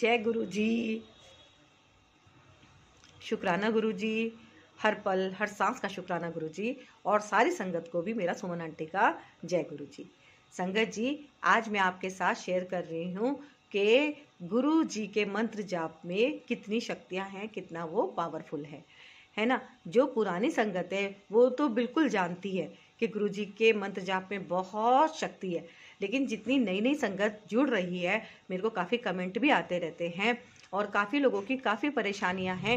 जय गुरु जी शुक्राना गुरु जी हर पल हर सांस का शुक्राना गुरु जी और सारी संगत को भी मेरा सुमन आंटी का जय गुरु जी संगत जी आज मैं आपके साथ शेयर कर रही हूँ कि गुरु जी के मंत्र जाप में कितनी शक्तियाँ हैं कितना वो पावरफुल है है ना जो पुरानी संगत है वो तो बिल्कुल जानती है कि गुरु जी के मंत्र जाप में बहुत शक्ति है लेकिन जितनी नई नई संगत जुड़ रही है मेरे को काफ़ी कमेंट भी आते रहते हैं और काफ़ी लोगों की काफ़ी परेशानियां हैं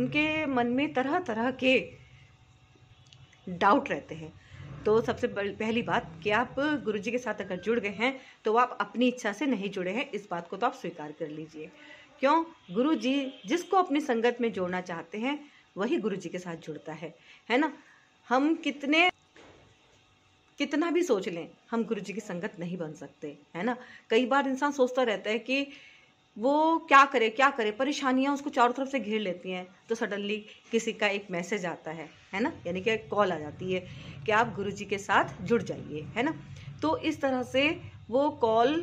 उनके मन में तरह तरह के डाउट रहते हैं तो सबसे पहली बात कि आप गुरु जी के साथ अगर जुड़ गए हैं तो आप अपनी इच्छा से नहीं जुड़े हैं इस बात को तो आप स्वीकार कर लीजिए क्यों गुरु जी जिसको अपनी संगत में जोड़ना चाहते हैं वही गुरु जी के साथ जुड़ता है है ना हम कितने कितना भी सोच लें हम गुरु जी की संगत नहीं बन सकते है ना कई बार इंसान सोचता रहता है कि वो क्या करे क्या करे परेशानियाँ उसको चारों तरफ से घेर लेती हैं तो सडनली किसी का एक मैसेज आता है है ना यानी कि कॉल आ जाती है कि आप गुरु जी के साथ जुड़ जाइए है ना तो इस तरह से वो कॉल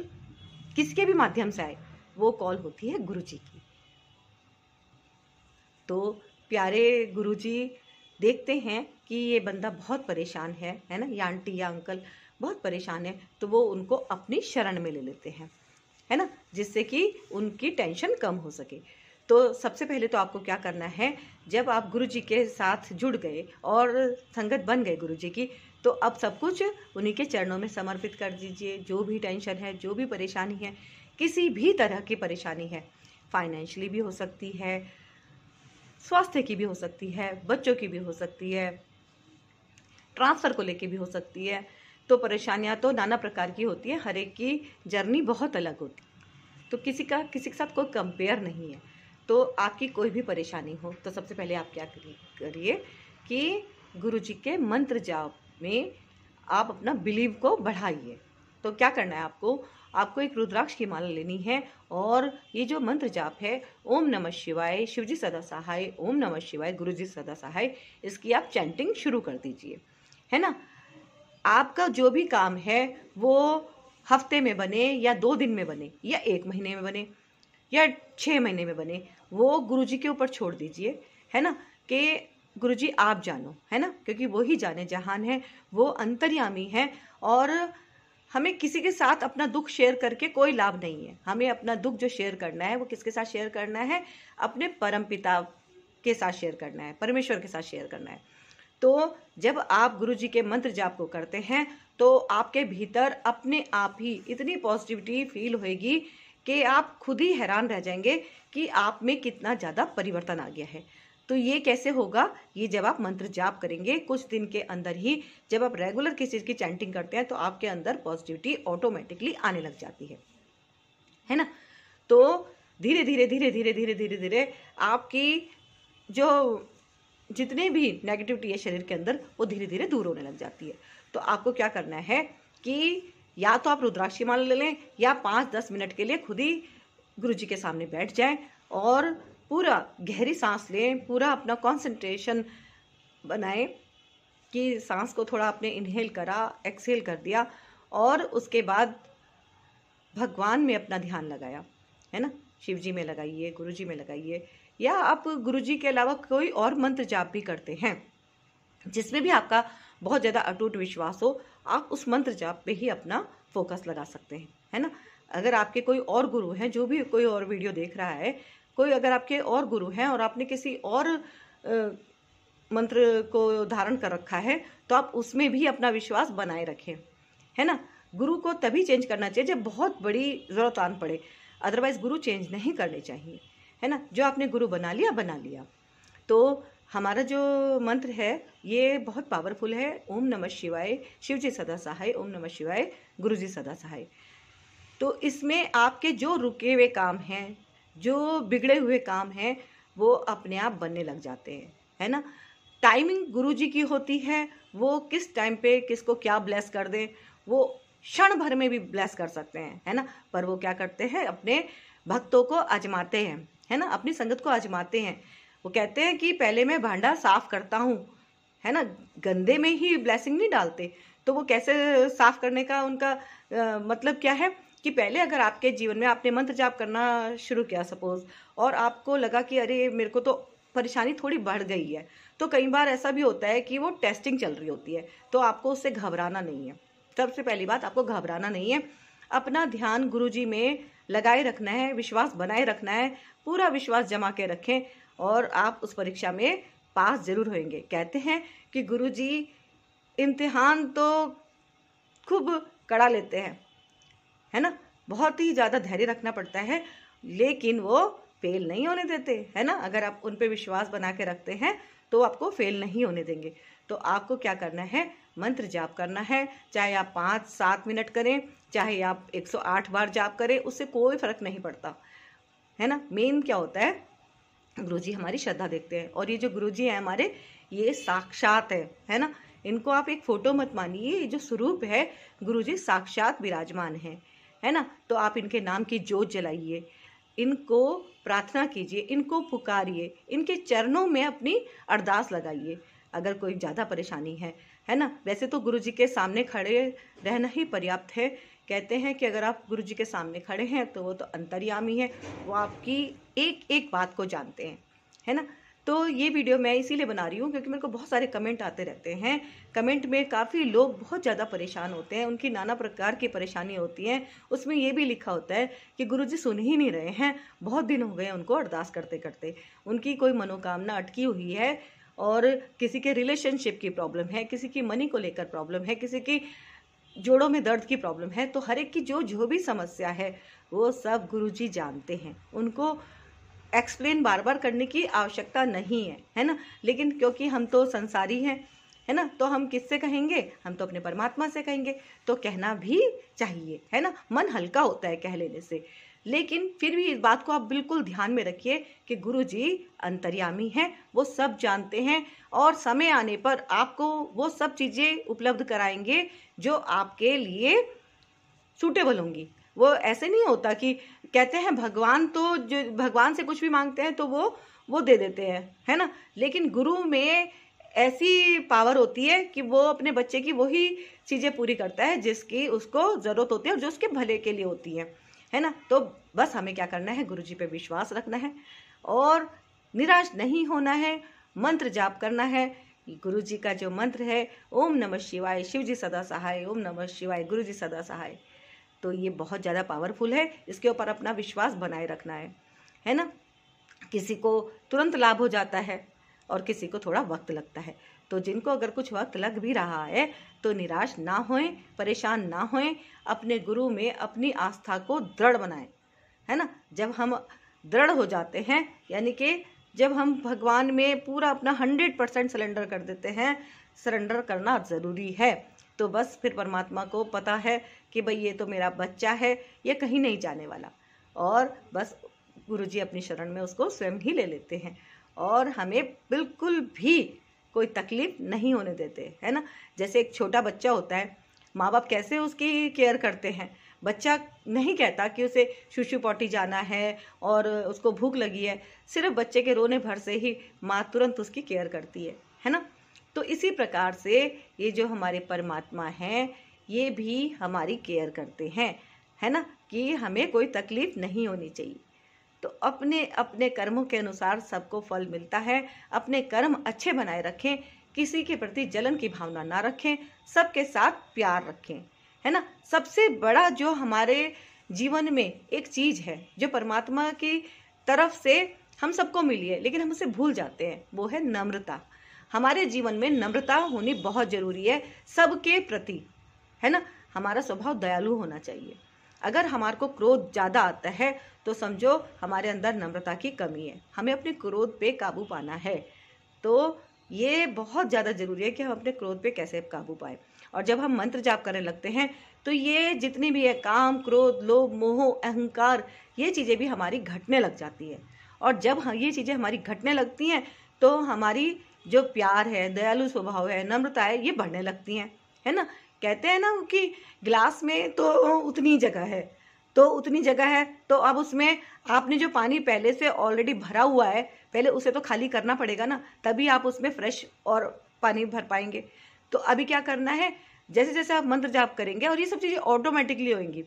किसके भी माध्यम से आए वो कॉल होती है गुरु जी की तो प्यारे गुरु जी देखते हैं कि ये बंदा बहुत परेशान है है ना या आंटी या अंकल बहुत परेशान है तो वो उनको अपनी शरण में ले लेते हैं है ना जिससे कि उनकी टेंशन कम हो सके तो सबसे पहले तो आपको क्या करना है जब आप गुरु जी के साथ जुड़ गए और संगत बन गए गुरु जी की तो अब सब कुछ उन्हीं के चरणों में समर्पित कर दीजिए जो भी टेंशन है जो भी परेशानी है किसी भी तरह की परेशानी है फाइनेंशली भी हो सकती है स्वास्थ्य की भी हो सकती है बच्चों की भी हो सकती है ट्रांसफ़र को लेके भी हो सकती है तो परेशानियाँ तो नाना प्रकार की होती है हर एक की जर्नी बहुत अलग होती है तो किसी का किसी के साथ कोई कंपेयर नहीं है तो आपकी कोई भी परेशानी हो तो सबसे पहले आप क्या करिए कि गुरु जी के मंत्र जाप में आप अपना बिलीव को बढ़ाइए तो क्या करना है आपको आपको एक रुद्राक्ष की माला लेनी है और ये जो मंत्र जाप है ओम नमः शिवाय शिवजी सदा सहाय ओम नमः शिवाय गुरुजी सदा सहाय इसकी आप चैंटिंग शुरू कर दीजिए है ना आपका जो भी काम है वो हफ्ते में बने या दो दिन में बने या एक महीने में बने या छः महीने में बने वो गुरुजी के ऊपर छोड़ दीजिए है ना कि गुरुजी आप जानो है ना क्योंकि वो ही जाने जहान है वो अंतर्यामी है और हमें किसी के साथ अपना दुख शेयर करके कोई लाभ नहीं है हमें अपना दुख जो शेयर करना है वो किसके साथ शेयर करना है अपने परम पिता के साथ शेयर करना है परमेश्वर के साथ शेयर करना है तो जब आप गुरु जी के मंत्र जाप को करते हैं तो आपके भीतर अपने आप ही इतनी पॉजिटिविटी फील होगी कि आप खुद ही हैरान रह जाएंगे कि आप में कितना ज़्यादा परिवर्तन आ गया है तो ये कैसे होगा ये जब आप मंत्र जाप करेंगे कुछ दिन के अंदर ही जब आप रेगुलर किसी चीज़ की चैंटिंग करते हैं तो आपके अंदर पॉजिटिविटी ऑटोमेटिकली आने लग जाती है है ना तो धीरे धीरे धीरे धीरे धीरे धीरे धीरे आपकी जो जितने भी नेगेटिविटी है शरीर के अंदर वो धीरे धीरे दूर होने लग जाती है तो आपको क्या करना है कि या तो आप रुद्राक्ष माला ले लें या पाँच दस मिनट के लिए खुद ही गुरु जी के सामने बैठ जाएं और पूरा गहरी सांस लें पूरा अपना कॉन्सेंट्रेशन बनाए कि सांस को थोड़ा आपने इनहेल करा एक्सहेल कर दिया और उसके बाद भगवान में अपना ध्यान लगाया है ना शिव जी में लगाइए गुरु जी में लगाइए या आप गुरु जी के अलावा कोई और मंत्र जाप भी करते हैं जिसमें भी आपका बहुत ज़्यादा अटूट विश्वास हो आप उस मंत्र जाप पे ही अपना फोकस लगा सकते हैं है ना अगर आपके कोई और गुरु हैं जो भी कोई और वीडियो देख रहा है कोई अगर आपके और गुरु हैं और आपने किसी और आ, मंत्र को धारण कर रखा है तो आप उसमें भी अपना विश्वास बनाए रखें है ना गुरु को तभी चेंज करना चाहिए जब बहुत बड़ी ज़रूरत आन पड़े अदरवाइज़ गुरु चेंज नहीं करने चाहिए है ना जो आपने गुरु बना लिया बना लिया तो हमारा जो मंत्र है ये बहुत पावरफुल है ओम नमः शिवाय शिव जी सदा सहाय ओम नमः शिवाय गुरु जी सदा सहाय तो इसमें आपके जो रुके हुए काम हैं जो बिगड़े हुए काम हैं वो अपने आप बनने लग जाते हैं है ना टाइमिंग गुरु जी की होती है वो किस टाइम पे किसको क्या ब्लेस कर दें वो क्षण भर में भी ब्लेस कर सकते हैं है ना पर वो क्या करते हैं अपने भक्तों को आजमाते हैं है ना अपनी संगत को आजमाते हैं वो कहते हैं कि पहले मैं भांडा साफ करता हूँ है ना गंदे में ही ब्लेसिंग नहीं डालते तो वो कैसे साफ करने का उनका आ, मतलब क्या है कि पहले अगर आपके जीवन में आपने मंत्र जाप करना शुरू किया सपोज और आपको लगा कि अरे मेरे को तो परेशानी थोड़ी बढ़ गई है तो कई बार ऐसा भी होता है कि वो टेस्टिंग चल रही होती है तो आपको उससे घबराना नहीं है सबसे पहली बात आपको घबराना नहीं है अपना ध्यान गुरुजी में लगाए रखना है विश्वास बनाए रखना है पूरा विश्वास जमा के रखें और आप उस परीक्षा में पास जरूर होंगे कहते हैं कि गुरु जी इम्तिहान तो खूब कड़ा लेते हैं है ना बहुत ही ज़्यादा धैर्य रखना पड़ता है लेकिन वो फेल नहीं होने देते है ना अगर आप उन पर विश्वास बना के रखते हैं तो आपको फेल नहीं होने देंगे तो आपको क्या करना है मंत्र जाप करना है चाहे आप पाँच सात मिनट करें चाहे आप 108 बार जाप करें उससे कोई फर्क नहीं पड़ता है ना मेन क्या होता है गुरुजी हमारी श्रद्धा देखते हैं और ये जो गुरुजी हैं हमारे ये साक्षात है है ना इनको आप एक फ़ोटो मत मानिए ये जो स्वरूप है गुरुजी साक्षात विराजमान है है ना तो आप इनके नाम की जोत जलाइए इनको प्रार्थना कीजिए इनको पुकारिए इनके चरणों में अपनी अरदास लगाइए अगर कोई ज़्यादा परेशानी है है ना वैसे तो गुरु जी के सामने खड़े रहना ही पर्याप्त है कहते हैं कि अगर आप गुरु जी के सामने खड़े हैं तो वो तो अंतर्यामी है वो आपकी एक एक बात को जानते हैं है ना तो ये वीडियो मैं इसीलिए बना रही हूँ क्योंकि मेरे को बहुत सारे कमेंट आते रहते हैं कमेंट में काफ़ी लोग बहुत ज़्यादा परेशान होते हैं उनकी नाना प्रकार की परेशानी होती हैं उसमें ये भी लिखा होता है कि गुरु जी सुन ही नहीं रहे हैं बहुत दिन हो गए उनको अरदास करते करते उनकी कोई मनोकामना अटकी हुई है और किसी के रिलेशनशिप की प्रॉब्लम है किसी की मनी को लेकर प्रॉब्लम है किसी की जोड़ों में दर्द की प्रॉब्लम है तो हर एक की जो जो भी समस्या है वो सब गुरुजी जानते हैं उनको एक्सप्लेन बार बार करने की आवश्यकता नहीं है है ना लेकिन क्योंकि हम तो संसारी हैं है ना तो हम किससे कहेंगे हम तो अपने परमात्मा से कहेंगे तो कहना भी चाहिए है ना मन हल्का होता है कह लेने से लेकिन फिर भी इस बात को आप बिल्कुल ध्यान में रखिए कि गुरु जी अंतर्यामी हैं वो सब जानते हैं और समय आने पर आपको वो सब चीज़ें उपलब्ध कराएंगे जो आपके लिए सूटेबल होंगी वो ऐसे नहीं होता कि कहते हैं भगवान तो जो भगवान से कुछ भी मांगते हैं तो वो वो दे देते हैं है ना लेकिन गुरु में ऐसी पावर होती है कि वो अपने बच्चे की वही चीज़ें पूरी करता है जिसकी उसको ज़रूरत होती है और जो उसके भले के लिए होती है है ना तो बस हमें क्या करना है गुरु जी पर विश्वास रखना है और निराश नहीं होना है मंत्र जाप करना है गुरु जी का जो मंत्र है ओम नमः शिवाय शिव जी सदा सहाय ओम नमः शिवाय गुरु जी सदा सहाय तो ये बहुत ज़्यादा पावरफुल है इसके ऊपर अपना विश्वास बनाए रखना है है ना किसी को तुरंत लाभ हो जाता है और किसी को थोड़ा वक्त लगता है तो जिनको अगर कुछ वक्त लग भी रहा है तो निराश ना होएं परेशान ना होएं अपने गुरु में अपनी आस्था को दृढ़ बनाएं है ना जब हम दृढ़ हो जाते हैं यानी कि जब हम भगवान में पूरा अपना हंड्रेड परसेंट सरेंडर कर देते हैं सरेंडर करना ज़रूरी है तो बस फिर परमात्मा को पता है कि भाई ये तो मेरा बच्चा है ये कहीं नहीं जाने वाला और बस गुरु जी अपनी शरण में उसको स्वयं ही ले लेते हैं और हमें बिल्कुल भी कोई तकलीफ नहीं होने देते है ना जैसे एक छोटा बच्चा होता है माँ बाप कैसे उसकी केयर करते हैं बच्चा नहीं कहता कि उसे शुशु पॉटी जाना है और उसको भूख लगी है सिर्फ बच्चे के रोने भर से ही माँ तुरंत उसकी केयर करती है है ना तो इसी प्रकार से ये जो हमारे परमात्मा हैं ये भी हमारी केयर करते हैं है ना कि हमें कोई तकलीफ नहीं होनी चाहिए तो अपने अपने कर्मों के अनुसार सबको फल मिलता है अपने कर्म अच्छे बनाए रखें किसी के प्रति जलन की भावना ना रखें सबके साथ प्यार रखें है ना सबसे बड़ा जो हमारे जीवन में एक चीज़ है जो परमात्मा की तरफ से हम सबको मिली है लेकिन हम उसे भूल जाते हैं वो है नम्रता हमारे जीवन में नम्रता होनी बहुत जरूरी है सबके प्रति है ना हमारा स्वभाव दयालु होना चाहिए अगर हमारे को क्रोध ज़्यादा आता है तो समझो हमारे अंदर नम्रता की कमी है हमें अपने क्रोध पे काबू पाना है तो ये बहुत ज़्यादा ज़रूरी है कि हम अपने क्रोध पे कैसे काबू पाएं और जब हम मंत्र जाप करने लगते हैं तो ये जितनी भी है काम क्रोध लोभ मोह अहंकार ये चीज़ें भी हमारी घटने लग जाती है और जब हाँ, ये चीज़ें हमारी घटने लगती हैं तो हमारी जो प्यार है दयालु स्वभाव है नम्रता है ये बढ़ने लगती हैं है ना कहते हैं ना कि ग्लास में तो उतनी जगह है तो उतनी जगह है तो अब उसमें आपने जो पानी पहले से ऑलरेडी भरा हुआ है पहले उसे तो खाली करना पड़ेगा ना तभी आप उसमें फ्रेश और पानी भर पाएंगे तो अभी क्या करना है जैसे जैसे आप मंत्र जाप करेंगे और ये सब चीज़ें ऑटोमेटिकली होंगी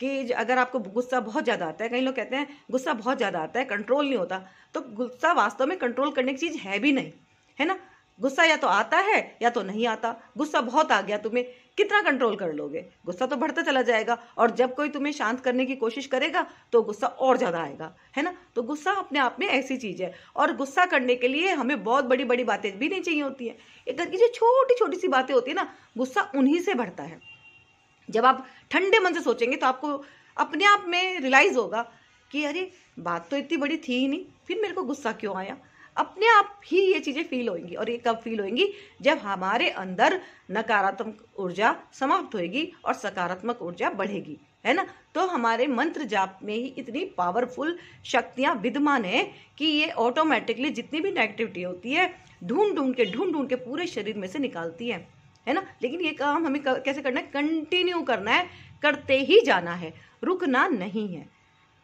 कि अगर आपको गुस्सा बहुत ज़्यादा आता है कई लोग कहते हैं गुस्सा बहुत ज़्यादा आता है कंट्रोल नहीं होता तो गुस्सा वास्तव में कंट्रोल करने की चीज़ है भी नहीं है ना गुस्सा या तो आता है या तो नहीं आता गुस्सा बहुत आ गया तुम्हें कितना कंट्रोल कर लोगे गुस्सा तो बढ़ता चला जाएगा और जब कोई तुम्हें शांत करने की कोशिश करेगा तो गुस्सा और ज़्यादा आएगा है ना तो गुस्सा अपने आप में ऐसी चीज़ है और गुस्सा करने के लिए हमें बहुत बड़ी बड़ी बातें भी नहीं चाहिए होती हैं एक घर की जो छोटी छोटी सी बातें होती है ना गुस्सा उन्हीं से बढ़ता है जब आप ठंडे मन से सोचेंगे तो आपको अपने आप में रियलाइज़ होगा कि अरे बात तो इतनी बड़ी थी ही नहीं फिर मेरे को गुस्सा क्यों आया अपने आप ही ये चीज़ें फील होंगी और ये कब फील होंगी जब हमारे अंदर नकारात्मक ऊर्जा समाप्त होगी और सकारात्मक ऊर्जा बढ़ेगी है ना तो हमारे मंत्र जाप में ही इतनी पावरफुल शक्तियां विद्यमान है कि ये ऑटोमेटिकली जितनी भी नेगेटिविटी होती है ढूंढ ढूंढ के ढूंढ ढूंढ के पूरे शरीर में से निकालती है है ना लेकिन ये काम हमें कैसे करना है कंटिन्यू करना है करते ही जाना है रुकना नहीं है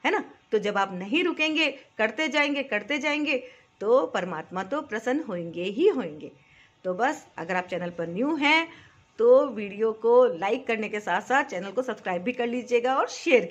है ना तो जब आप नहीं रुकेंगे करते जाएंगे करते जाएंगे तो परमात्मा तो प्रसन्न होंगे ही होंगे तो बस अगर आप चैनल पर न्यू हैं तो वीडियो को लाइक करने के साथ साथ चैनल को सब्सक्राइब भी कर लीजिएगा और शेयर